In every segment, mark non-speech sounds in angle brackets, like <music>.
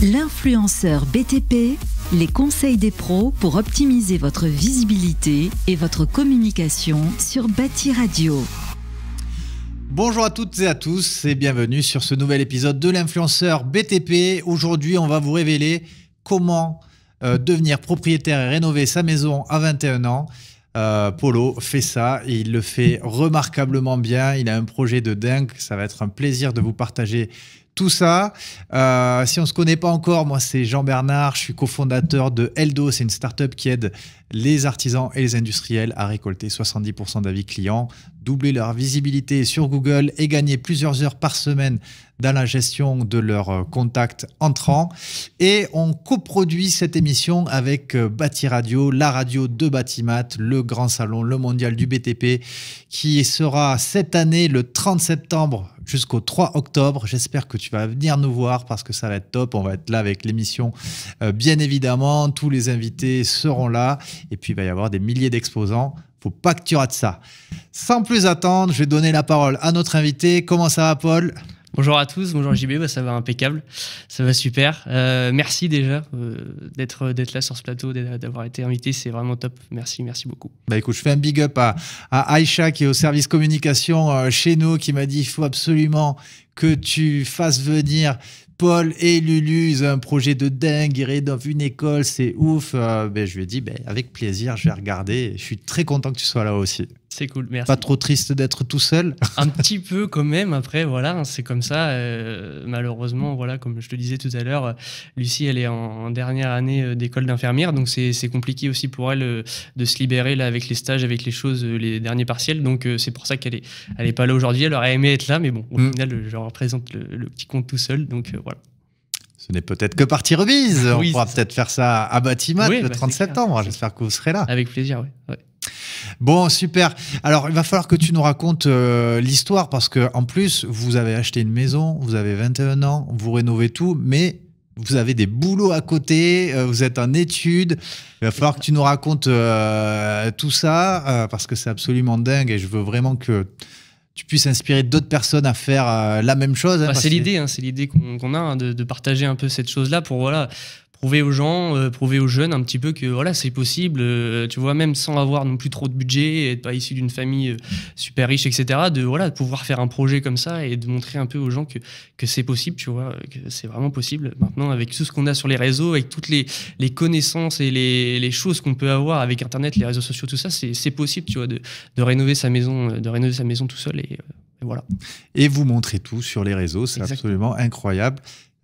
L'influenceur BTP, les conseils des pros pour optimiser votre visibilité et votre communication sur Bâti Radio. Bonjour à toutes et à tous et bienvenue sur ce nouvel épisode de l'influenceur BTP. Aujourd'hui, on va vous révéler comment euh, devenir propriétaire et rénover sa maison à 21 ans. Euh, Polo fait ça et il le fait remarquablement bien. Il a un projet de dingue. Ça va être un plaisir de vous partager tout ça. Euh, si on ne se connaît pas encore, moi c'est Jean Bernard, je suis cofondateur de Eldo, c'est une startup qui aide les artisans et les industriels à récolter 70% d'avis clients, doubler leur visibilité sur Google et gagner plusieurs heures par semaine dans la gestion de leurs euh, contacts entrants. Et on coproduit cette émission avec euh, Bati Radio, la radio de Batimat, le grand salon, le mondial du BTP, qui sera cette année le 30 septembre jusqu'au 3 octobre. J'espère que tu vas venir nous voir parce que ça va être top. On va être là avec l'émission, euh, bien évidemment. Tous les invités seront là. Et puis, il va y avoir des milliers d'exposants. Faut pas que tu rates ça. Sans plus attendre, je vais donner la parole à notre invité. Comment ça va, Paul Bonjour à tous, bonjour JB, bah, ça va impeccable, ça va super. Euh, merci déjà euh, d'être d'être là sur ce plateau, d'avoir été invité, c'est vraiment top. Merci, merci beaucoup. Bah écoute, je fais un big up à, à Aïcha qui est au service communication euh, chez nous, qui m'a dit il faut absolument que tu fasses venir Paul et Lulu, ils ont un projet de dingue, ils rénovent une école, c'est ouf. Euh, ben, je lui ai dit, ben, avec plaisir, je vais regarder. Je suis très content que tu sois là aussi. C'est cool, merci. Pas trop triste d'être tout seul Un petit peu quand même, après, voilà, hein, c'est comme ça. Euh, malheureusement, voilà, comme je te disais tout à l'heure, Lucie, elle est en, dernière année euh, d'école d'infirmière, donc c'est compliqué aussi pour elle euh, de se libérer là avec les stages, avec les choses, les derniers partiels. Donc c'est pour ça qu'elle est, elle est pas là aujourd'hui. Elle aurait aimé être là, mais bon, au mm. final, je représente le, petit compte tout seul, donc voilà. Ce n'est peut-être que partie remise. On pourra peut-être faire ça à bâtiment le 30 bah, septembre. J'espère que vous serez là. Avec plaisir, oui. Bon, super. Alors, il va falloir que tu nous racontes euh, l'histoire parce que, en plus, vous avez acheté une maison, vous avez 21 ans, vous rénovez tout, mais vous avez des boulots à côté, euh, vous êtes en études. Il va falloir que tu nous racontes euh, tout ça parce que c'est absolument dingue et je veux vraiment que tu puisses inspirer d'autres personnes à faire la même chose. Hein, bah, c'est l'idée, hein, c'est l'idée qu'on a hein, de, de, partager un peu cette chose-là pour voilà prouver aux gens, euh, prouver aux jeunes un petit peu que voilà, c'est possible, euh, tu vois, même sans avoir non plus trop de budget, être pas issu d'une famille euh, super riche, etc., de voilà, de pouvoir faire un projet comme ça et de montrer un peu aux gens que, que c'est possible, tu vois, que c'est vraiment possible. Maintenant, avec tout ce qu'on a sur les réseaux, avec toutes les, les connaissances et les, les choses qu'on peut avoir avec Internet, les réseaux sociaux, tout ça, c'est possible, tu vois, de, de, rénover sa maison, de rénover sa maison tout seul et, et voilà. Et vous montrez tout sur les réseaux, c'est absolument incroyable.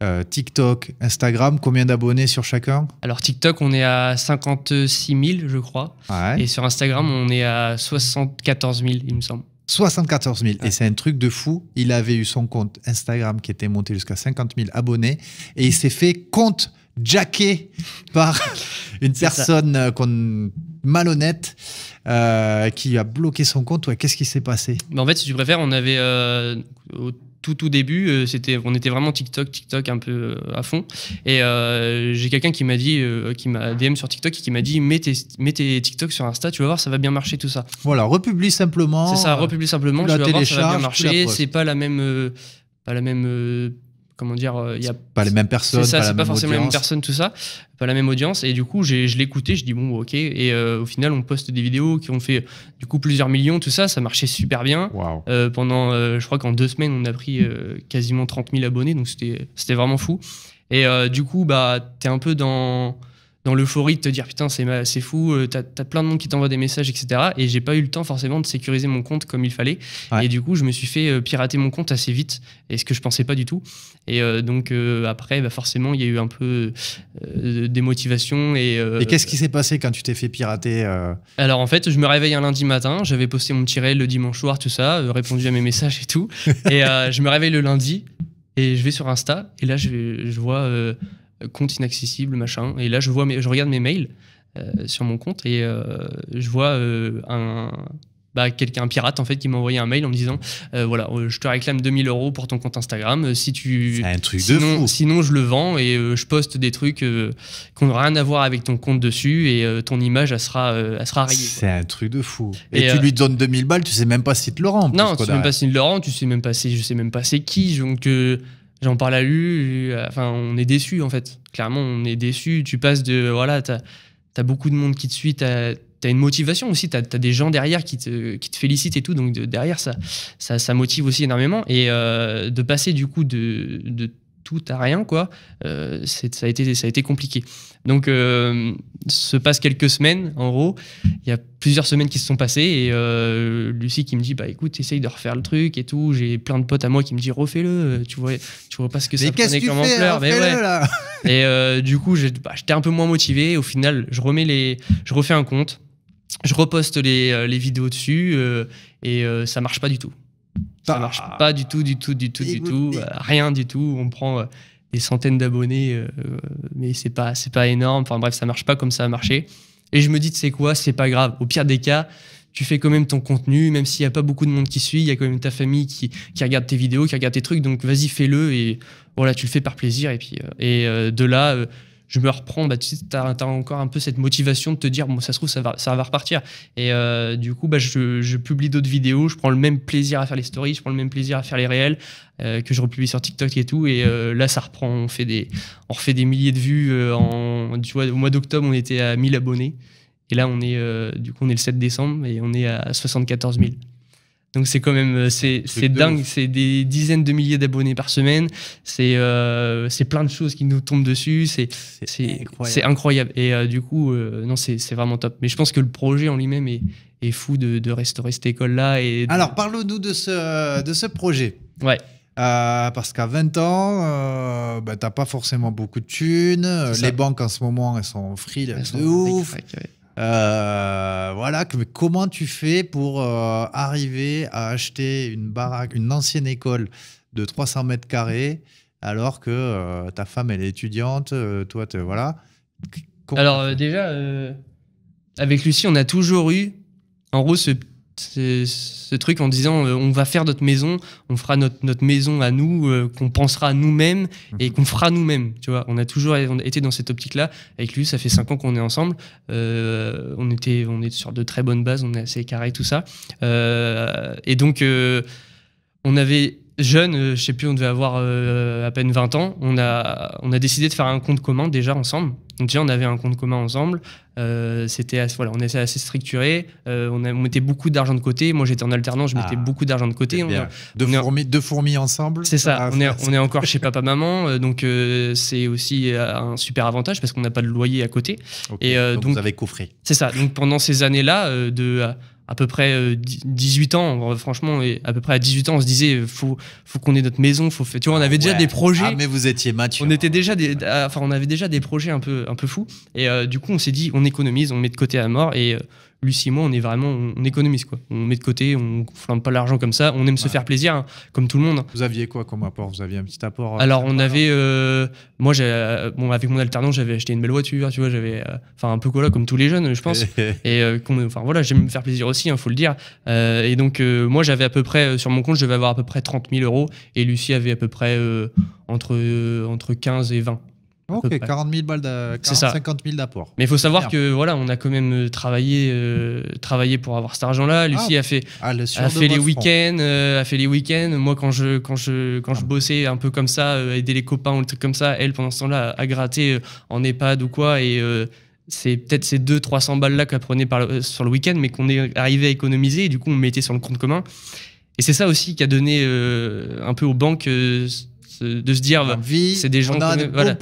Euh, TikTok, Instagram, combien d'abonnés sur chacun Alors TikTok, on est à 56 000, je crois. Et sur Instagram, on est à 74 000, il me semble. 74 000. Et c'est un truc de fou. Il avait eu son compte Instagram qui était monté jusqu'à 50 000 abonnés et il s'est fait compte jacké par <laughs> une personne euh, malhonnête euh, qui a bloqué son compte. Ouais, Qu'est-ce qui s'est passé ben, En fait, si tu préfères, on avait tout tout début, euh, c'était, on était vraiment TikTok, TikTok un peu euh, à fond. Et euh, j'ai quelqu'un qui m'a dit, qui m'a DM sur TikTok et qui m'a dit mets tes, TikTok sur Insta, tu vas voir, ça va bien marcher tout ça. Voilà, republie simplement. C'est ça, republie simplement, tu, tu vas voir, ça va bien marcher. C'est pas la même, pas la même comment dire, il euh, y a pas les mêmes personnes, ça, pas, pas forcément les mêmes personnes, tout ça, pas la même audience. Et du coup, je l'écoutais, je dis bon, ok. Et euh, au final, on poste des vidéos qui ont fait du coup plusieurs millions, tout ça, ça marchait super bien. Euh, pendant, je crois qu'en deux semaines, on a pris quasiment 30 000 abonnés, donc c'était vraiment fou. Et du coup, bah, t'es un peu dans dans l'euphorie de te dire putain c'est c'est fou, euh, t'as as plein de monde qui t'envoie des messages etc. Et j'ai pas eu le temps forcément de sécuriser mon compte comme il fallait. Et du coup je me suis fait euh, pirater mon compte assez vite et ce que je pensais pas du tout. Et euh, donc après bah, forcément il y a eu un peu des motivations et. qu'est-ce qui s'est passé quand tu t'es fait pirater Alors en fait je me réveille un lundi matin, j'avais posté mon petit le dimanche soir tout ça, répondu à mes messages et tout. <laughs> et je me réveille le lundi et je vais sur Insta et là je, je vois compte inaccessible, machin. Et là, je, vois mais je regarde mes mails euh, sur mon compte et euh, je vois euh, un, bah, quelqu'un, pirate en fait, qui m'a envoyé un mail en me disant voilà, je te réclame 2000 euros pour ton compte Instagram. si tu, un truc sinon, de fou. Sinon, je le vends et je poste des trucs qui n'ont rien à voir avec ton compte dessus et ton image, elle sera, elle sera rayée. C'est un truc de fou. Et, tu lui donnes 2000 balles, tu sais même pas si tu le rends. Non, tu sais même pas si tu le rend, tu sais même pas si je sais même pas c'est qui. Donc, j'en parle à lui, euh, enfin, on est déçu en fait. Clairement, on est déçu. Tu passes de. Voilà, t'as as beaucoup de monde qui te suit, t'as as une motivation aussi, t'as as des gens derrière qui te, qui te félicitent et tout. Donc derrière, ça, ça, ça, motive aussi énormément. Et euh, de passer du coup de tout à rien, quoi. Euh, ça, a été, ça a été compliqué. Donc, euh, se passe quelques semaines, en gros. Il y a plusieurs semaines qui se sont passées et euh, Lucie qui me dit, bah écoute, essaye de refaire le truc et tout. J'ai plein de potes à moi qui me disent, refais-le. Tu vois, tu vois pas ce que mais ça prenait comme ampleur. Mais ouais. là. <laughs> et euh, du coup, bah, j'étais un peu moins motivé. Au final, je remets les, je refais un compte, je reposte les, les vidéos dessus et ça marche pas du tout. Ça ah. marche pas du tout, du tout, du tout, du tout. Euh, rien du tout. On prend euh, des centaines d'abonnés, euh, mais c'est pas, c'est pas énorme. Enfin bref, ça marche pas comme ça a marché. Et je me dis, tu sais quoi, c'est pas grave. Au pire des cas, tu fais quand même ton contenu, même s'il y a pas beaucoup de monde qui suit, il y a quand même ta famille qui, qui, regarde tes vidéos, qui regarde tes trucs, donc vas-y, fais-le et voilà, tu le fais par plaisir. Et puis, et de là, je me reprends, bah, tu as, encore un peu cette motivation de te dire, bon, ça se trouve, ça va, ça va repartir. Et euh, du coup, bah, je, publie d'autres vidéos, je prends le même plaisir à faire les stories, je prends le même plaisir à faire les réels, euh, que je republie sur TikTok et tout. Et euh, là, ça reprend, on, fait des, on refait des milliers de vues. en, tu vois, au mois d'octobre, on était à 1000 abonnés. Et là, on est, du coup, on est le 7 décembre et on est à 74 000. Donc c'est quand même euh, c'est dingue, c'est des dizaines de milliers d'abonnés par semaine, c'est euh, c'est plein de choses qui nous tombent dessus, c'est c'est incroyable. Et euh, du coup non c'est vraiment top. Mais je pense que le projet en lui-même est, est, fou de, de, restaurer cette école là et Alors parle-nous de ce de ce projet. Ouais. parce qu'à 20 ans, euh, bah, t'as pas forcément beaucoup de thunes. Les banques en ce moment, elles sont free, ouf. Euh, voilà, comment tu fais pour euh, arriver à acheter une baraque, une ancienne école de 300 mètres carrés, alors que euh, ta femme elle est étudiante, toi te voilà. alors déjà, avec Lucie, on a toujours eu, en gros, ce ce truc en disant euh, on va faire notre maison, on fera notre, notre maison à nous, euh, qu'on pensera nous-mêmes mhm. et qu'on fera nous-mêmes. Tu vois, on a toujours été dans cette optique-là. Avec lui, ça fait cinq ans qu'on est ensemble. Euh, on était, on est sur de très bonnes bases, on est assez carré tout ça. et donc, on avait jeune, euh, je sais plus, on devait avoir euh, à peine 20 ans, on a, on a décidé de faire un compte commun déjà ensemble. Donc déjà, on avait un compte commun ensemble. Euh, c'était voilà, on était assez structuré. on, mettait beaucoup d'argent de côté. Moi, j'étais en alternance, je mettais ah, beaucoup d'argent de côté. On deux, fourmis, ensemble. C'est ça. on, est, on est encore chez papa maman, donc c'est aussi un super avantage parce qu'on n'a pas de loyer à côté. et donc, donc, vous avez coffré. C'est ça. Donc pendant ces années-là, de à peu près 18 euh, ans, franchement, et à peu près à 18 ans, on se disait, faut, faut qu'on ait notre maison, faut Tu vois, on avait déjà des projets. Ah, mais vous étiez Mathieu. On était déjà des, ah, enfin, on avait déjà des projets un peu, un peu fous. Et euh, du coup, on s'est dit, on économise, on met de côté à mort et euh, Lucie et moi, on est vraiment, on économise quoi. On met de côté, on flambe pas l'argent comme ça. On aime se faire plaisir, hein, comme tout le monde. Vous aviez quoi comme apport Vous aviez un petit apport euh, Alors on avait, euh, moi, euh, bon, avec mon alternant, j'avais acheté une belle voiture, tu vois, j'avais, enfin un peu quoi comme tous les jeunes, je pense. <laughs> et enfin voilà, j'aime me faire plaisir aussi, il hein, faut le dire. et donc moi, j'avais à peu près sur mon compte, je devais avoir à peu près 30 000 euros, et Lucie avait à peu près entre entre 15 et 20. Ok, 40 000 balles, 40, 50 d'apport. Mais il faut savoir que voilà, on a quand même euh, travaillé, euh, travaillé pour avoir cet argent-là. Ah. Lucie a fait, ah, fait les week-ends, euh, a fait les week-ends. Moi, quand je quand je quand je ah. bossais un peu comme ça, aider les copains ou le truc comme ça, elle pendant ce temps-là a gratté en EHPAD ou quoi et c'est peut-être ces 200-300 balles-là qu'elle prenait par sur le week-end, mais qu'on est arrivé à économiser et du coup on mettait sur le compte commun. Et c'est ça aussi qui a donné un peu aux banques de se dire c'est des gens qui ont voilà.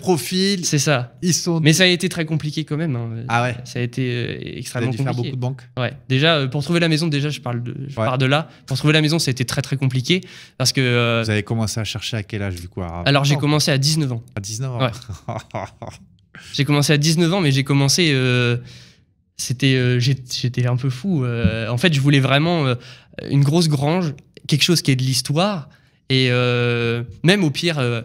c'est ça sont mais ça a été très compliqué quand même hein. ah ouais ça a été euh, extrêmement compliqué faire beaucoup de banques ouais déjà euh, pour trouver la maison déjà je parle de je pars de là pour trouver la maison ça a été très très compliqué parce que euh, vous avez commencé à chercher à quel âge du coup alors <laughs> j'ai commencé à 19 ans à 19 ans j'ai commencé à 19 ans mais j'ai commencé c'était j'étais un peu fou en fait je voulais vraiment une grosse grange quelque chose qui est de l'histoire et euh, même au pire, euh,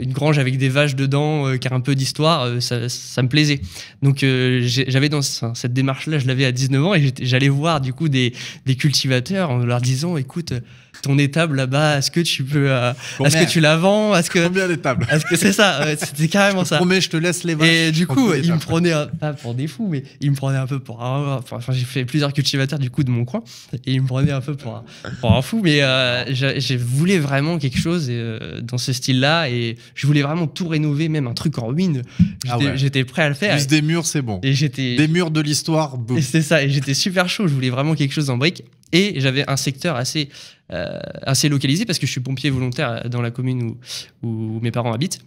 une grange avec des vaches dedans, car euh, un peu d'histoire, ça, me plaisait. Donc j'avais dans cette démarche-là, je l'avais à 19 ans et j'allais voir du coup des, cultivateurs en leur disant, écoute, ton étable là-bas, est-ce que tu peux, euh, est-ce que tu la vends, est-ce que combien d'étables, est-ce que c'est ça, c'était carrément je te ça. Promets, je te laisse les vaches. Et du coup, il me prenait pas pour des fous, mais il me prenait un peu pour un, enfin j'ai fait plusieurs cultivateurs du coup de mon coin, et il me prenait un peu pour un, un fou, mais euh, je j'ai voulu vraiment quelque chose euh, dans ce style-là, et je voulais vraiment tout rénover, même un truc en ruine. Ah j'étais prêt à le faire. Juste des murs, c'est bon. Et j'étais des murs de l'histoire. C'est ça, et j'étais super chaud. Je voulais vraiment quelque chose en brique, et j'avais un secteur assez euh, assez localisé parce que je suis pompier volontaire dans la commune où, où mes parents habitent.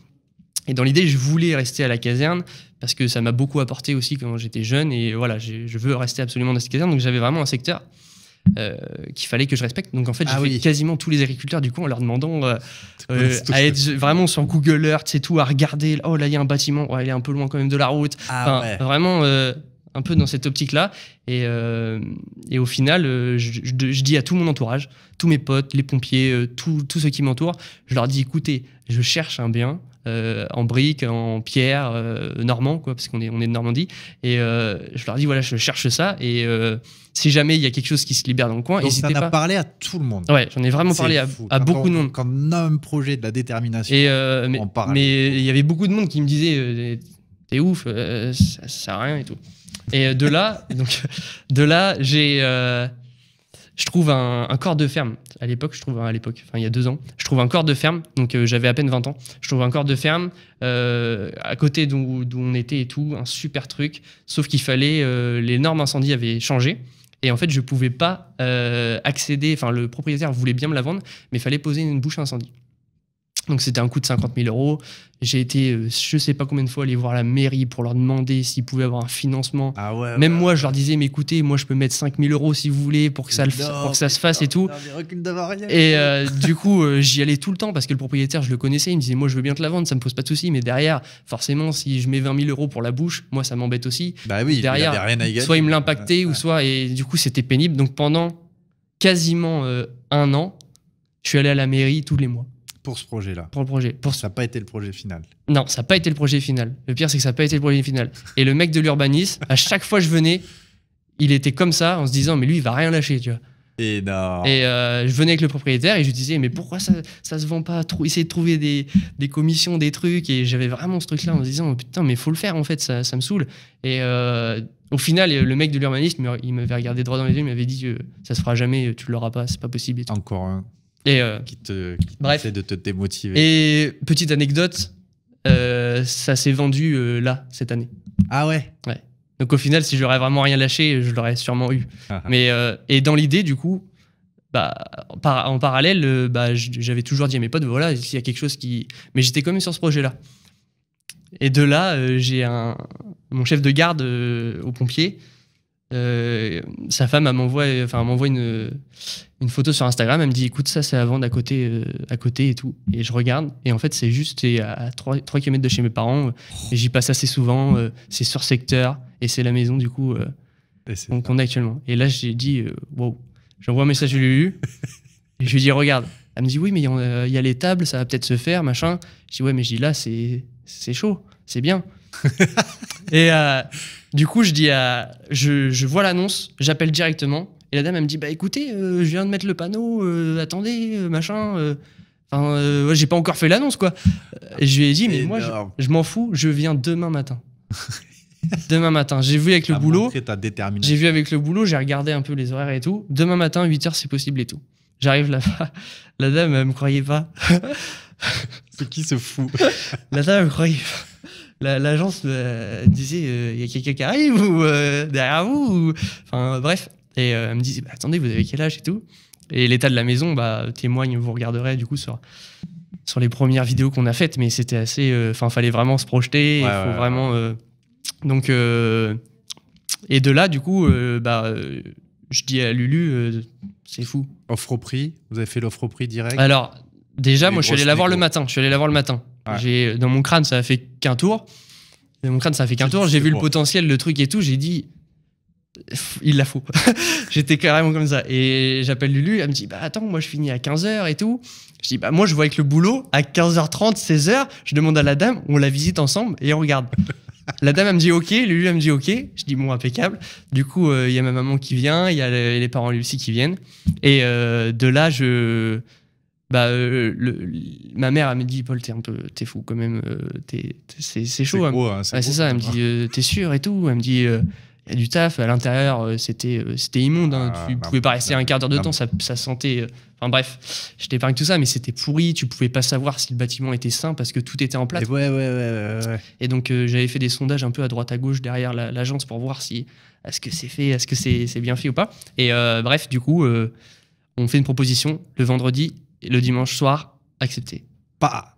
Et dans l'idée, je voulais rester à la caserne parce que ça m'a beaucoup apporté aussi quand j'étais jeune. Et voilà, je veux rester absolument dans cette caserne. Donc j'avais vraiment un secteur euh, qu'il fallait que je respecte. Donc en fait, j'ai ah fait quasiment tous les agriculteurs du coup, en leur demandant euh, <laughs> à être vraiment sur Google Earth, et tout, à regarder. Oh là, il y a un bâtiment, il est un peu loin quand même de la route. Ah enfin, Vraiment un peu dans cette optique-là. Et, euh, et, au final, euh, je, dis à tout mon entourage, tous mes potes, les pompiers, euh, tout ceux qui m'entourent, je leur dis écoutez, je cherche un bien. en briques, en pierre, normand, quoi, parce qu'on est, on est de Normandie. Et je leur dis voilà, je cherche ça. Et si jamais il y a quelque chose qui se libère dans le coin, n'hésitez pas. en as parlé à tout le monde. Ouais, j'en ai vraiment parlé à, beaucoup de monde. Quand on a un projet de la détermination, et mais, parle. Mais il y avait beaucoup de monde qui me disait t'es ouf, ça, ça sert à rien et tout. Et euh, de là, donc, de là, j'ai, euh, je trouve un, corps de ferme. À l'époque, je trouve hein, à l'époque, enfin il y a deux ans, je trouve un corps de ferme. Donc euh, j'avais à peine 20 ans. Je trouve un corps de ferme à côté d'où on était et tout, un super truc. Sauf qu'il fallait, les normes incendie avaient changé. Et en fait, je pouvais pas accéder. Enfin, le propriétaire voulait bien me la vendre, mais il fallait poser une bouche incendie. Donc c'était un coût de 50 000 euros. J'ai été, euh, je sais pas combien de fois, aller voir la mairie pour leur demander s'ils pouvaient avoir un financement. Ah Même moi, je leur disais, mais écoutez, moi je peux mettre 5 000 euros si vous voulez pour que ça, ça se fasse et tout. et euh, du coup, euh, j'y allais tout le temps parce que le propriétaire, je le connaissais. Il me disait, moi je veux bien te la vendre, ça me pose pas de souci. Mais derrière, forcément, si je mets 20 000 euros pour la bouche, moi ça m'embête aussi. Bah oui, derrière, il rien à gagner. soit il me l'impactait ou soit. Et du coup, c'était pénible. Donc pendant quasiment un an, je suis allé à la mairie tous les mois. Pour ce projet-là. Pour le projet. Pour Ça n'a pas été le projet final. Non, ça n'a pas été le projet final. Le pire, c'est que ça n'a pas été le projet final. Et le mec de l'urbanisme, à chaque fois que je venais, il était comme ça, en se disant, mais lui, il va rien lâcher, tu vois. Et, et euh, je venais avec le propriétaire et je lui disais, mais pourquoi ça, ne se vend pas Il Essayer de trouver des, commissions, des trucs. Et j'avais vraiment ce truc-là en me disant, putain, mais faut le faire en fait, ça, ça me saoule. Et euh, au final, le mec de l'urbanisme, il m'avait regardé droit dans les yeux, il m'avait dit, euh, ça se fera jamais, tu l'auras pas, c'est pas possible. Encore un. Et euh, qui te, de te démotiver. Et petite anecdote, euh, ça s'est vendu euh, là, cette année. Ah ouais Donc au final, si j'aurais vraiment rien lâché, je l'aurais sûrement eu. Ah, ah. Mais, et dans l'idée, du coup, bah, en parallèle, bah, j'avais toujours dit à mes potes, voilà, s'il y a quelque chose qui... Mais j'étais quand même sur ce projet-là. Et de là, j'ai un, mon chef de garde au pompier euh, sa femme m'envoie enfin m'envoie une, une photo sur Instagram elle me dit écoute ça c'est à vendre à côté euh, à côté et tout et je regarde et en fait c'est juste à 3, km de chez mes parents euh, et j'y passe assez souvent c'est sur secteur et c'est la maison du coup qu'on a actuellement et là j'ai dit wow j'envoie un message à Lulu <laughs> et je lui dis regarde elle me dit oui mais il y, a les tables ça va peut-être se faire machin je dis ouais mais je dis là c'est c'est chaud c'est bien <laughs> et du coup, je dis à, je, vois l'annonce, j'appelle directement. Et la dame, elle me dit, bah écoutez, euh, je viens de mettre le panneau, euh, attendez, euh, machin. Enfin, j'ai pas encore fait l'annonce, quoi. Et je lui ai dit, mais moi, je, m'en fous, je viens demain matin. <laughs> demain matin, j'ai vu avec le boulot. J'ai vu avec le boulot, j'ai regardé un peu les horaires et tout. Demain matin, 8h, c'est possible et tout. J'arrive là-bas, la dame, elle me croyait pas. <laughs> c'est qui se fout La dame, elle me croyait pas l'agence euh, disait euh, il y a quelqu'un qui arrive ou euh, derrière vous Enfin, bref. Et elle me disait bah, attendez, vous avez quel âge et tout Et l'état de la maison bah, témoigne, vous regarderez du coup sur, sur les premières vidéos qu'on a faites, mais c'était assez. Enfin, fallait vraiment se projeter. Il faut vraiment. donc. et de là, du coup, bah je dis à Lulu, c'est fou. Offre au prix Vous avez fait l'offre au prix direct Alors, déjà, moi, je suis allé la voir le matin. Je suis allé la voir le matin. J'ai dans mon crâne, ça a fait qu'un tour. Dans mon crâne, ça a fait qu'un tour. J'ai vu le potentiel, le truc et tout. J'ai dit, il la faut. <laughs> J'étais carrément comme ça. Et j'appelle Lulu, elle me dit, bah attends, moi je finis à 15h et tout. Je dis, bah moi je vois avec le boulot à 15h30, 16h. Je demande à la dame, on la visite ensemble et on regarde. <laughs> la dame, elle me dit OK, Lulu, elle me dit OK. Je dis, bon, impeccable. Du coup, euh, il y a ma maman qui vient, il y a les, parents parents Lucie qui viennent. Et euh, de là, je bah, euh, le, ma mère, elle me dit Paul, t'es un peu, t'es fou quand même, euh, c'est chaud. C'est hein. Hein, c'est ça, elle me dit euh, T'es sûr et tout Elle me dit il y a du taf. À l'intérieur, c'était c'était immonde. Hein. Ah, tu pouvais pas rester un quart d'heure de temps. Ça, ça sentait. Enfin bref, je t'épargne tout ça, mais c'était pourri. Tu pouvais pas savoir si le bâtiment était sain parce que tout était en place. Et, ouais, ouais, ouais, et donc j'avais fait des sondages un peu à droite à gauche derrière l'agence pour voir si est-ce que c'est fait, est-ce que c'est bien fait ou pas. Et bref, du coup, on fait une proposition le vendredi le dimanche soir, accepté. Pas.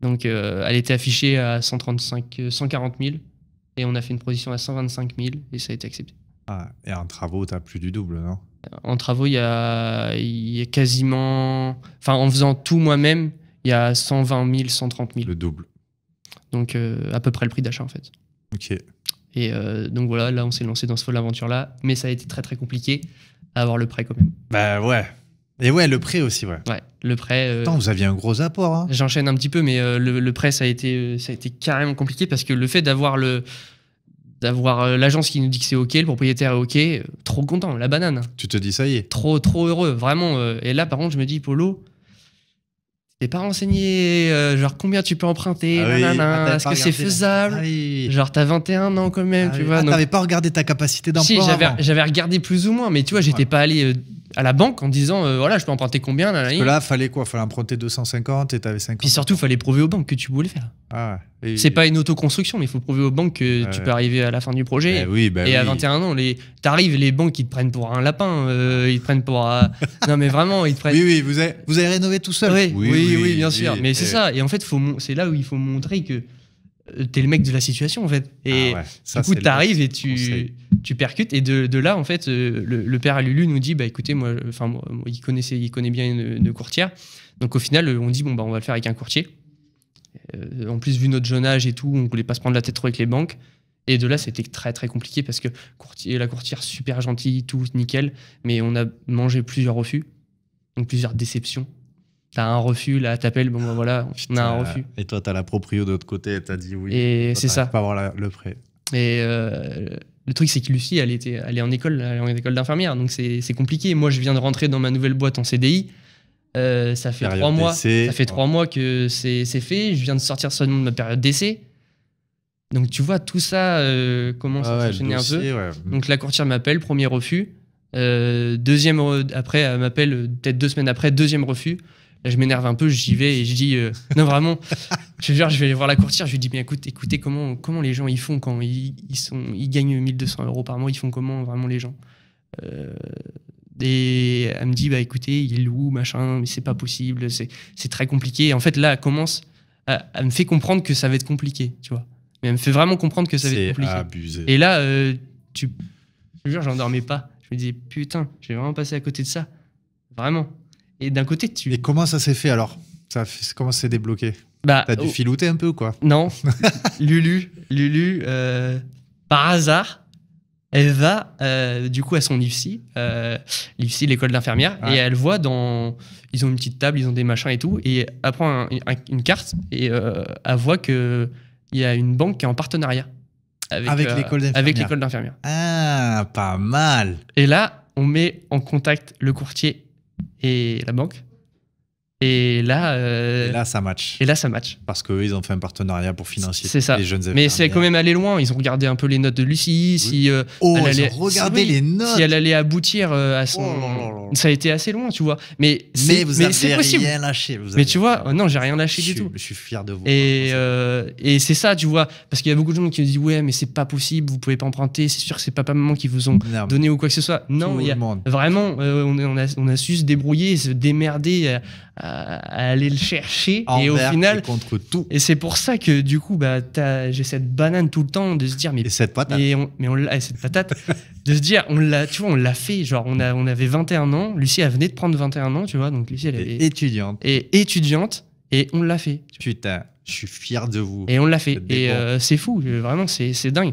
Donc euh, elle était affichée à 135, 140 000 et on a fait une position à 125 000 et ça a été accepté. Ah, et en travaux, tu as plus du double, non En travaux, il y a, quasiment. Enfin, en faisant tout moi-même, il y a 120 000, 130 000. Le double. Donc euh, à peu près le prix d'achat en fait. Ok. Et euh, donc voilà, là on s'est lancé dans ce folle aventure là, mais ça a été très très compliqué à avoir le prêt quand même. Bah ouais, et ouais, le prêt aussi, ouais. Ouais, le prêt. Euh, Attends, vous aviez un gros apport. Hein. J'enchaîne un petit peu, mais euh, le, prêt, ça a, été, ça a été carrément compliqué parce que le fait d'avoir le d'avoir euh, l'agence qui nous dit que c'est OK, le propriétaire est OK, trop content, la banane. Tu te dis ça y est. Trop, trop heureux, vraiment. et là, par contre, je me dis, Polo, t'es pas renseigné, genre combien tu peux emprunter, ah ah, est-ce que c'est faisable, genre ah tu genre t'as 21 ans quand même, tu vois. t'avais pas regardé ta capacité d'emprunt. Si, j'avais regardé plus ou moins, mais tu vois, j'étais pas allé à la banque en disant euh, voilà, je peux emprunter combien là, là, Parce là, fallait quoi Fallait emprunter 250 et t'avais 50. Puis surtout, fallait prouver aux banques que tu voulais faire. Ah, c'est pas une autoconstruction, mais il faut prouver aux banques que tu peux arriver à la fin du projet. Ben ben et à 21 ans, les... t'arrives, les banques, ils te prennent pour un lapin, euh, ils te prennent pour. <laughs> non, mais vraiment, ils te prennent. Oui, oui, vous avez, vous avez rénové tout seul. oui, oui, oui, bien sûr. Mais c'est ça. Et en fait, faut c'est là où il faut montrer que t'es le mec de la situation en fait. Et ah du coup, t'arrives et tu, tu percutes. Et de, de là, en fait, euh, le, père à Lulu nous dit bah écoutez, moi, enfin, il connaissait, il connaît bien une, courtière. Donc au final, on dit bon bah on va le faire avec un courtier. Euh, en plus, vu notre jeune âge et tout, on voulait pas se prendre la tête trop avec les banques. Et de là, c'était très très compliqué parce que courtier, la courtière super gentille, tout nickel, mais on a mangé plusieurs refus, donc plusieurs déceptions t'as un refus, là, t'appelles, bon, bah, voilà, on a un refus. Et toi, t'as la proprio de l'autre côté, t'as dit oui. Et c'est ça. Pas avoir le prêt. Et euh, le truc, c'est que Lucie, elle, était, elle est en école, elle est en école d'infirmière, donc c'est compliqué. Moi, je viens de rentrer dans ma nouvelle boîte en CDI. Euh, ça fait trois mois. Ça fait trois mois que c'est fait. Je viens de sortir seulement de ma période d'essai. Donc tu vois tout ça comment euh, commence à un peu. Donc la courtière m'appelle, premier refus. deuxième après, elle m'appelle peut-être deux semaines après, deuxième refus je m'énerve un peu, j'y vais et je dis euh, non vraiment. je jure, je vais voir la courtière, je lui dis bien écoute, écoutez comment comment les gens ils font quand ils, sont ils gagnent 1200 euros par mois, ils font comment vraiment les gens. Euh, et elle me dit bah écoutez, ils louent machin, mais c'est pas possible, c'est très compliqué. en fait là, elle commence, à, me fait comprendre que ça va être compliqué, tu vois. Mais elle me fait vraiment comprendre que ça va être compliqué. Et là, euh, tu, je j'en dormais pas. Je me disais putain, j'ai vraiment passé à côté de ça, vraiment. Et d'un côté, tu. Et comment ça s'est fait alors ça, Comment s'est débloqué bah, T'as dû oh. filouter un peu ou quoi Non. <laughs> Lulu, Lulu euh, par hasard, elle va euh, du coup à son IFSI, euh, l'école d'infirmière, et elle voit dans. Ils ont une petite table, ils ont des machins et tout, et elle prend une carte et euh, elle voit qu'il y a une banque qui est en partenariat. Avec, l'école Avec l'école d'infirmière. Ah, pas mal. Et là, on met en contact le courtier et la banque. Et là, euh, et là, ça match. Et là, ça match. Parce ils ont fait un partenariat pour financer c'est ça. les jeunes Mais c'est quand même allé loin. Ils ont regardé un peu les notes de Lucie. Euh, oh, elle allait, regardé les notes. Si elle allait aboutir euh, à son. Oh ça a été assez loin, tu vois. Mais, mais vous avez possible. rien lâché. Mais tu vois, non, j'ai rien lâché du tout. Je suis fier de vous. Et, hein, et c'est ça, tu vois. Parce qu'il y a beaucoup de gens qui me disent Ouais, mais c'est pas possible, vous pouvez pas emprunter. C'est sûr que c'est papa, maman qui vous ont donné ou quoi que ce soit. Non, vraiment, on a, su se débrouiller, se démerder à, aller le chercher. et au final, et contre tout. Et c'est pour ça que du coup, bah, j'ai cette banane tout le temps de se dire mais et cette patate, on, mais et cette patate, <laughs> de se dire on l'a, tu vois, on l'a fait. Genre on a, on avait 21 ans. Lucie elle venait de prendre 21 ans, tu vois, donc Lucie elle est étudiante. Et étudiante et on l'a fait. Putain, je suis fier de vous. Et on l'a fait. Et euh, c'est fou, vraiment, c'est dingue.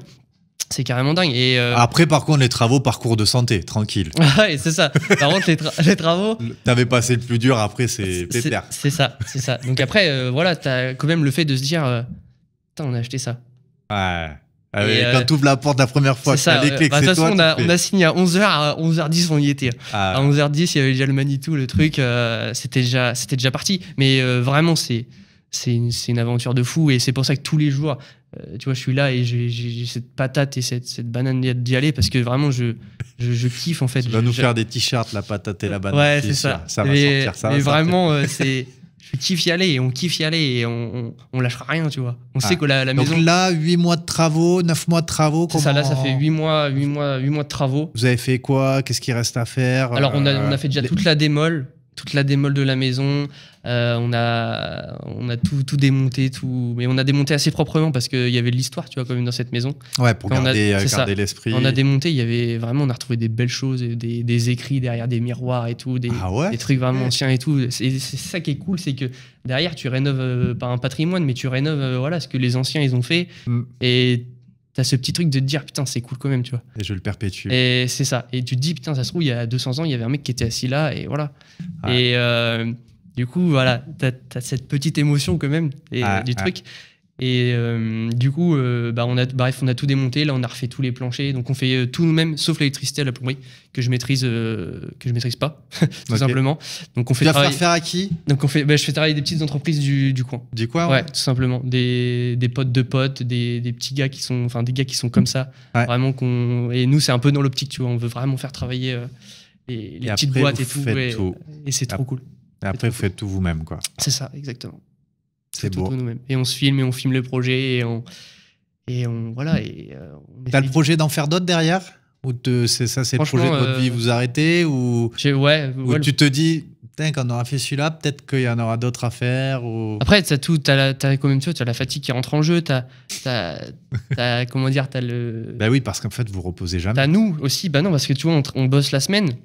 C'est carrément dingue. Et euh, Après, par contre, les travaux, parcours de santé, tranquille. <laughs> ouais, c'est ça. Par contre, les, <laughs> travaux. T'avais passé le plus dur, après, c'est pépère. C'est ça, c'est ça. Donc après, euh, voilà, t'as quand même le fait de se dire, euh, putain, on a acheté ça. Ouais. Ah et quand tu la porte la première fois, c'est ça. Bah, de toute façon, on a, on, a, signé à 11h, à 11h10, on y était. Ah. à 11h10, il y avait déjà le Manitou, le truc, c'était déjà, déjà parti. Mais vraiment, c'est c'est une, une, aventure de fou et c'est pour ça que tous les jours euh, tu vois, je suis là et j'ai cette patate et cette, cette banane d'y aller parce que vraiment, je, je, kiffe en fait. Tu vas nous faire des t-shirts, la patate et la banane. Ouais, c'est ça. Ça va mais, sortir, ça mais vraiment, euh, c'est. Je kiffe y aller et on kiffe y aller et on, on, lâchera rien, tu vois. On sait ah. que la, la maison. Donc là, 8 mois de travaux, 9 mois de travaux. Comment... Ça, là, ça fait 8 mois, 8 mois, 8 mois de travaux. Vous avez fait quoi Qu'est-ce qui reste à faire Alors, on a, euh, on a fait déjà toute la démol toute la démol de la maison. Euh, on a, on a tout, démonté, tout, mais on a démonté assez proprement parce qu'il y avait de l'histoire, tu vois, quand même dans cette maison. Ouais, pour euh, garder, l'esprit. On a démonté, il y avait vraiment, on a retrouvé des belles choses, des, des écrits derrière des miroirs et tout, des, ah trucs vraiment anciens et tout. C'est ça qui est cool, c'est que derrière, tu rénoves euh, pas un patrimoine, mais tu rénoves voilà ce que les anciens ils ont fait mm. et t'as ce petit truc de te dire putain c'est cool quand même tu vois et je le perpétue et c'est ça et tu te dis putain ça se trouve il y a 200 ans il y avait un mec qui était assis là et voilà et euh, du coup voilà t'as as cette petite émotion quand même et, euh, du truc et euh, du coup, euh, bah, on a, bref, on a tout démonté. Là, on a refait tous les planchers. Donc, on fait euh, tout nous-mêmes, sauf l'électricité à la plomberie que je maîtrise, que je maîtrise pas, <laughs> tout simplement. Donc, on fait. Tu travailler... faire à qui Donc, on fait. Bah, je fais travailler des petites entreprises du, coin. Du coin. Ouais, tout simplement. Des, des, potes de potes, des, des, petits gars qui sont, enfin, des gars qui sont comme ça. Vraiment qu'on. Et nous, c'est un peu dans l'optique, tu vois. On veut vraiment faire travailler les, les petites boîtes et tout. Et, tout. et c'est trop cool. Et après, vous faites tout vous-même, quoi. C'est ça, exactement. C'est beau. nous-mêmes. Et on se filme et on filme le projet et on. Et on. Voilà. Mm. Et, euh, T'as le projet d'en faire d'autres derrière Ou de c'est, ça, c'est le projet de votre euh, vie, vous arrêtez Ou, ou tu te dis, quand on aura fait celui-là, peut-être qu'il y en aura d'autres à faire. Ou... Après, t'as tout, t'as quand même tu as la fatigue qui rentre en jeu, t'as as, comment dire, t'as le. Bah oui, parce qu'en fait, vous reposez jamais. t'as nous aussi, bah non, parce que tu vois, on bosse la semaine,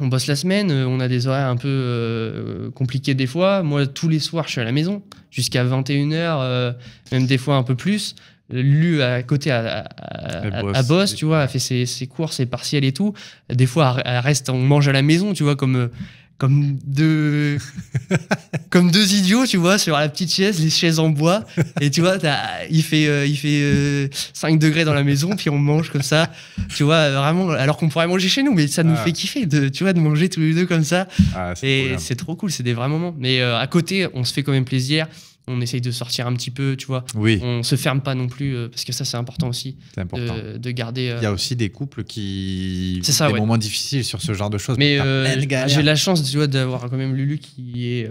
on bosse la semaine, euh, on a des horaires un peu euh, compliqués des fois. Moi, tous les soirs, je suis à la maison jusqu'à 21h, euh, même des fois un peu plus. Lu à côté à, à, bosse, tu vois, a fait ses, ses, cours, ses partiels et tout. Des fois, elle reste, on mange à la maison, tu vois, comme comme deux <laughs> comme deux idiots tu vois sur la petite chaise les chaises en bois et tu vois il fait euh, il fait 5 euh, degrés dans la maison puis on mange comme ça tu vois euh, vraiment alors qu'on pourrait manger chez nous mais ça nous ah. fait kiffer de tu vois de manger tous les deux comme ça ah, et c'est trop cool c'est des vrais moments mais à côté on se fait quand même plaisir on essaye de sortir un petit peu, tu vois. Oui. On se ferme pas non plus, euh, parce que ça, c'est important aussi. Important. Euh, de, garder. Euh, Il y a aussi des couples qui. C'est ça, Des moments difficiles sur ce genre de choses. Mais j'ai hein. la chance, tu vois, d'avoir quand même Lulu qui est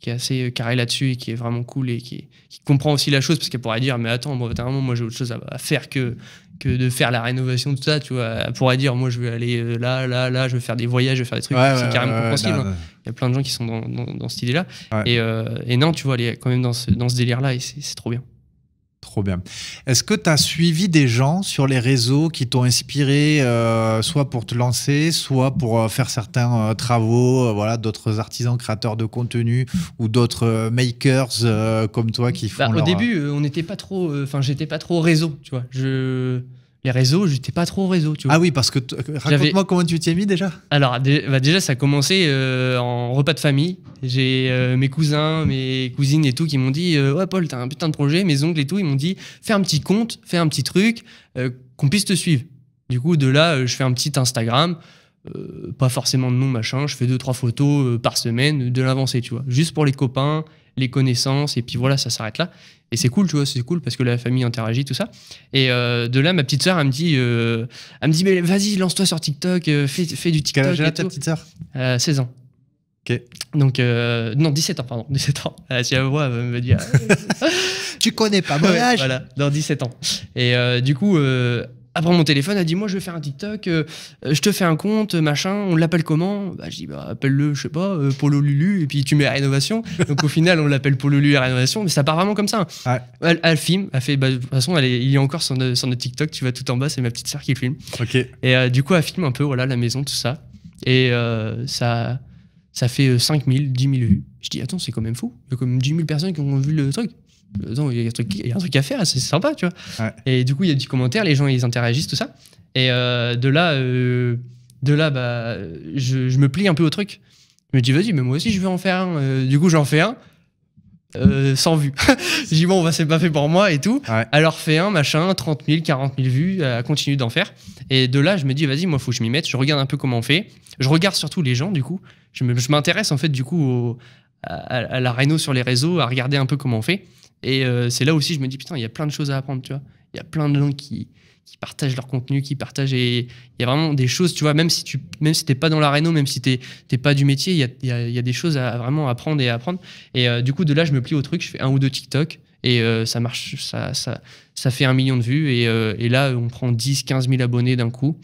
qui est assez euh, carré là-dessus et qui est vraiment cool et qui, comprend aussi la chose parce qu'elle pourrait dire mais attends moi moment, moi j'ai autre chose à, faire que que de faire la rénovation tout ça tu vois elle pourrait dire moi je veux aller euh, là là là je veux faire des voyages je veux faire des trucs c'est carrément compréhensible bah, hein. bah. il y a plein de gens qui sont dans, dans, cette idée là et, euh, et, non tu vois elle est quand même dans dans ce délire là et c'est trop bien bien. Est-ce que tu as suivi des gens sur les réseaux qui t'ont inspiré, euh, soit pour te lancer, soit pour euh, faire certains euh, travaux, voilà, d'autres artisans créateurs de contenu ou d'autres makers comme toi qui font. Bah, au début, on n'était pas trop. Enfin, j'étais pas trop réseau, tu vois. Je réseau réseaux, j'étais pas trop au réseau. Tu vois. Ah oui, parce que euh, raconte-moi comment tu t'y es mis déjà. Alors bah, déjà, ça a commencé euh, en repas de famille. J'ai euh, mes cousins, mes cousines et tout qui m'ont dit ouais Paul, t'as un putain de projet. Mes oncles et tout, ils m'ont dit fais un petit compte, fais un petit truc, qu'on puisse te suivre. Du coup, de là, je fais un petit Instagram. pas forcément de nom machin, je fais deux trois photos par semaine de l'avancée, tu vois, juste pour les copains les connaissances, et puis voilà, ça s'arrête là. Et c'est cool, tu vois, c'est cool parce que la famille interagit, tout ça. Et euh, de là, ma petite sœur, elle me dit, euh, elle me dit, mais vas-y, lance-toi sur TikTok, euh, fais, du TikTok. Quel ta petite 16 ans. Ok. Donc, non, 17 ans, pardon, 17 <laughs> ans. Ah, si elle me voit, elle me dit. <laughs> tu connais pas mon âge Voilà, dans 17 ans. Et du coup, après mon téléphone, elle dit Moi, je vais faire un TikTok, euh, euh, je te fais un compte, machin, on l'appelle comment bah, Je dis bah, Appelle-le, je sais pas, euh, Polo Lulu, et puis tu mets à rénovation. <laughs> Donc au final, on l'appelle Polo Lulu à rénovation, mais ça part vraiment comme ça. Elle, filme, elle fait bah, De toute façon, elle est, il y a encore sur notre, TikTok, tu vas tout en bas, c'est ma petite sœur qui filme. Et du coup, elle filme un peu, voilà, la maison, tout ça. Et ça, ça fait 5000, 10 000 vues. Je dis Attends, c'est quand même fou, il y a comme 10 000 personnes qui ont vu le truc il y, a un truc, à faire, c'est sympa, tu vois. Et du coup, il y a des commentaires, les gens, ils interagissent, tout ça. Et euh, de là, euh, de là bah, je, me plie un peu au truc. Je me dis, vas-y, mais moi aussi, je vais en faire un. Euh, du coup, j'en fais un. sans vue. <laughs> je dis, bon, bah, c'est pas fait pour moi et tout. Alors, fais un, machin, 30 000, 40 000 vues, continue d'en faire. Et de là, je me dis, vas-y, moi, faut que je m'y mette. Je regarde un peu comment on fait. Je regarde surtout les gens, du coup. Je m'intéresse, en fait, du coup, à, à, la réno sur les réseaux, à regarder un peu comment on fait. Et euh, c'est là aussi, je me dis, putain, il y a plein de choses à apprendre, tu vois. Il y a plein de gens qui, partagent leur contenu, qui partagent. Et il y a vraiment des choses, tu vois, même si tu n'es si pas dans la réno, même si tu n'es pas du métier, il y a, y a, des choses à, vraiment apprendre et à apprendre. Et euh, du coup, de là, je me plie au truc, je fais un ou deux TikTok. Et euh, ça marche, ça, ça, ça, fait un million de vues. Et, et là, on prend 10, 15 000 abonnés d'un coup.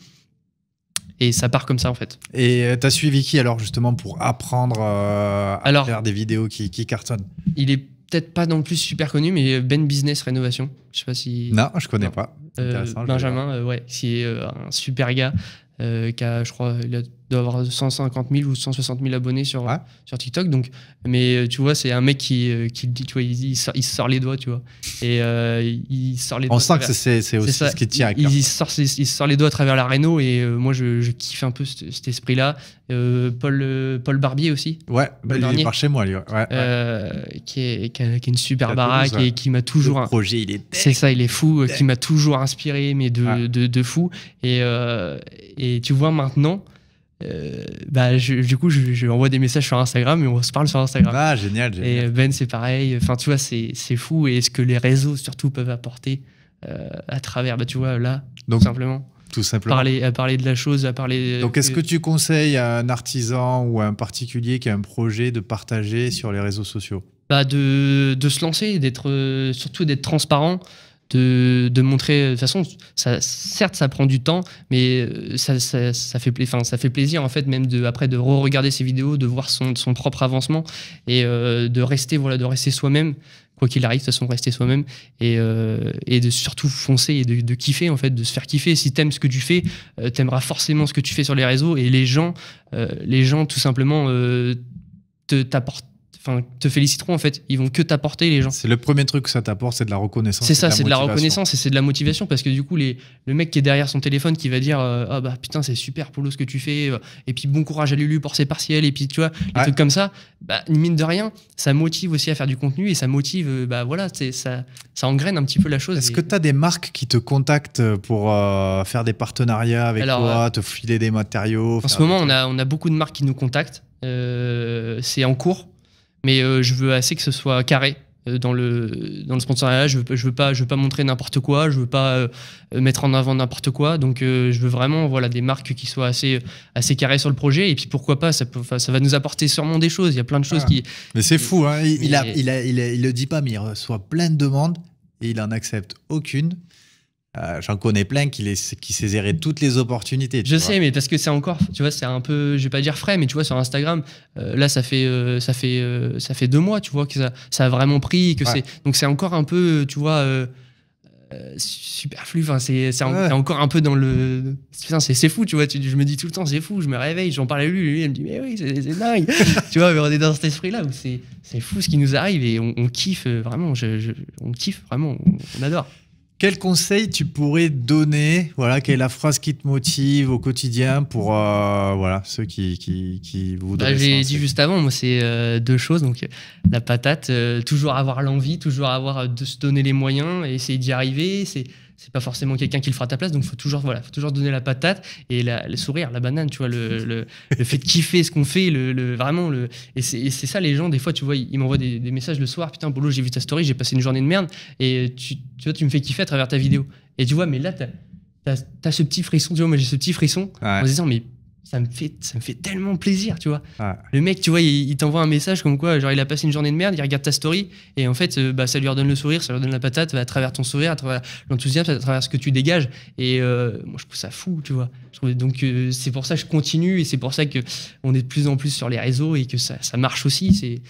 Et ça part comme ça en fait. Et tu as suivi qui alors justement pour apprendre à faire des vidéos qui, qui cartonnent Il est pas non plus super connu, mais euh, Ben Business Rénovation. Je sais pas si. Non, je connais pas. Euh, Benjamin, euh, ouais, c'est un super gars euh, qui a, je crois, il doit avoir 150 000 ou 160 000 abonnés sur, ah. sur TikTok. Donc, mais euh, tu vois, c'est un mec qui, euh, qui tu il, sort, les doigts, tu vois. Et il sort les On sent que c'est aussi ça. ce qui tient Il, sort, il sort les doigts à travers la Renault et moi, je, kiffe un peu cet, esprit-là. Paul, Paul Barbier aussi. Ouais, bah, il est par chez moi, lui. Qui, est, qui, a, une super baraque et qui m'a toujours. Le projet, il est. C'est ça, il est fou, qui m'a toujours inspiré, mais de, de, de, fou. et et tu vois maintenant, euh, bah, du coup, je, je, envoie des messages sur Instagram et on se parle sur Instagram. Ah, génial, génial. Et euh, Ben, c'est pareil. Enfin, tu vois, c'est fou. Et ce que les réseaux, surtout, peuvent apporter euh, à travers, bah, tu vois, là, tout simplement. Tout simplement. Parler, à parler de la chose, à parler. Donc, est-ce que tu conseilles à un artisan ou à un particulier qui a un projet de partager sur les réseaux sociaux bah de, de, se lancer, d'être surtout d'être transparent de, montrer. De toute façon, ça, certes, ça prend du temps, mais euh, ça, ça, fait, plaisir, en fait, même de, après de re-regarder ses vidéos, de voir son, propre avancement et euh, de rester, voilà, de rester soi-même, quoi qu'il arrive, de toute façon, rester soi-même et, euh, de surtout foncer et de, kiffer, en fait, de se faire kiffer. Si t'aimes ce que tu fais, t'aimeras forcément ce que tu fais sur les réseaux et les gens, les gens, tout simplement, t'apportent enfin, te féliciteront en fait. Ils vont que t'apporter les gens. C'est le premier truc que ça t'apporte, c'est de la reconnaissance. C'est ça, c'est de la reconnaissance et c'est de la motivation parce que du coup, les, le mec qui est derrière son téléphone qui va dire oh ah bah putain c'est super Polo ce que tu fais euh, et puis bon courage à Lulu pour ses partiels et puis tu vois les trucs comme ça, bah mine de rien, ça motive aussi à faire du contenu et ça motive euh, bah voilà c'est ça ça engraine un petit peu la chose. Est-ce que tu as des marques qui te contactent pour faire des partenariats avec toi, te filer des matériaux En ce moment, on a on a beaucoup de marques qui nous contactent. c'est en cours mais euh, je veux assez que ce soit carré euh, dans le dans le je veux veux pas montrer n'importe quoi je veux pas euh, mettre en avant n'importe quoi donc je veux vraiment voilà des marques qui soient assez assez carrées sur le projet et puis pourquoi pas ça ça va nous apporter sûrement des choses il y a plein de choses qui mais c'est fou hein. il, ne le dit pas mais il reçoit plein de demandes et il en accepte aucune euh, j'en connais plein qui, les, qui saisiraient toutes les opportunités. Je sais, mais parce que c'est encore, tu vois, c'est un peu, je vais pas dire frais, mais tu vois, sur Instagram, euh, là, ça fait, euh, ça, fait, ça fait deux mois, tu vois, que ça, ça a vraiment pris. Que c'est Donc c'est encore un peu, tu vois, superflu. Enfin, c'est encore un peu dans le. C'est fou, tu vois. je me dis tout le temps, c'est fou. Je me réveille, j'en parle à lui, lui, il me dit, mais oui, c'est dingue. <laughs> tu vois, mais on est dans cet esprit-là où c'est fou ce qui nous arrive et on, kiffe vraiment. on kiffe vraiment, on adore. Quel conseil tu pourrais donner Voilà, quelle est la phrase qui te motive au quotidien pour euh, voilà ceux qui, qui, qui bah, J'ai dit juste avant, moi, c'est euh, deux choses. Donc, euh, la patate, toujours avoir l'envie, toujours avoir de se donner les moyens et essayer d'y arriver. C'est c'est pas forcément quelqu'un qui le fera à ta place. Donc, faut toujours, voilà, faut toujours donner la patate et le sourire, la banane, tu vois, <laughs> le, le, fait de kiffer ce qu'on fait, le, le, vraiment le. Et c'est ça, les gens, des fois, tu vois, ils, m'envoient des, messages le soir. Putain, boulot j'ai vu ta story, j'ai passé une journée de merde. Et tu, vois, tu me fais kiffer à travers ta vidéo. Et tu vois, mais là, tu as, ce petit frisson, tu vois, moi j'ai ce petit frisson en disant, mais ça me fait ça me fait tellement plaisir tu vois le mec tu vois il, t'envoie un message comme quoi genre il a passé une journée de merde il regarde ta story et en fait euh, bah, ça lui redonne le sourire ça lui redonne la patate à travers ton sourire à travers l'enthousiasme à travers ce que tu dégages et euh, moi je trouve ça fou tu vois donc euh, c'est pour ça que je continue et c'est pour ça que on est de plus en plus sur les réseaux et que ça, ça marche aussi c'est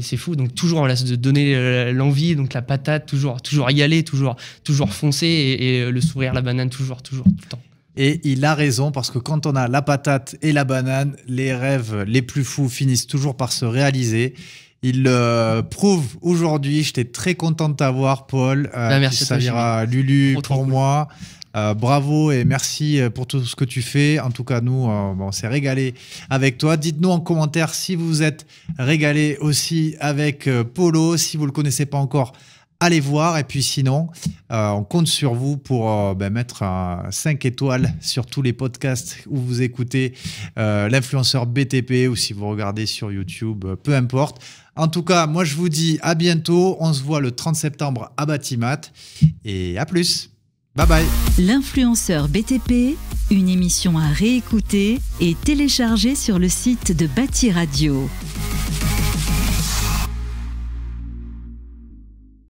c'est fou donc toujours là de donner l'envie donc la patate toujours toujours y aller toujours toujours foncer et, et le sourire la banane toujours toujours tout le temps et il a raison parce que quand on a la patate et la banane, les rêves les plus fous finissent toujours par se réaliser. Il le euh, prouve aujourd'hui. J'étais très content de t'avoir, Paul. Euh, bah, merci ça Lulu pour moi. Euh, bravo et merci pour tout ce que tu fais. En tout cas, nous, on s'est régalé avec toi. Dites-nous en commentaire si vous êtes régalé aussi avec Polo. Si vous ne le connaissez pas encore, allez voir. Et puis sinon, euh, on compte sur vous pour euh, ben, mettre 5 étoiles sur tous les podcasts où vous écoutez euh, l'influenceur BTP ou si vous regardez sur YouTube, peu importe. En tout cas, moi je vous dis à bientôt. On se voit le 30 septembre à Batimat et à plus. Bye bye. L'influenceur BTP, une émission à réécouter et télécharger sur le site de BatiRadio. Radio.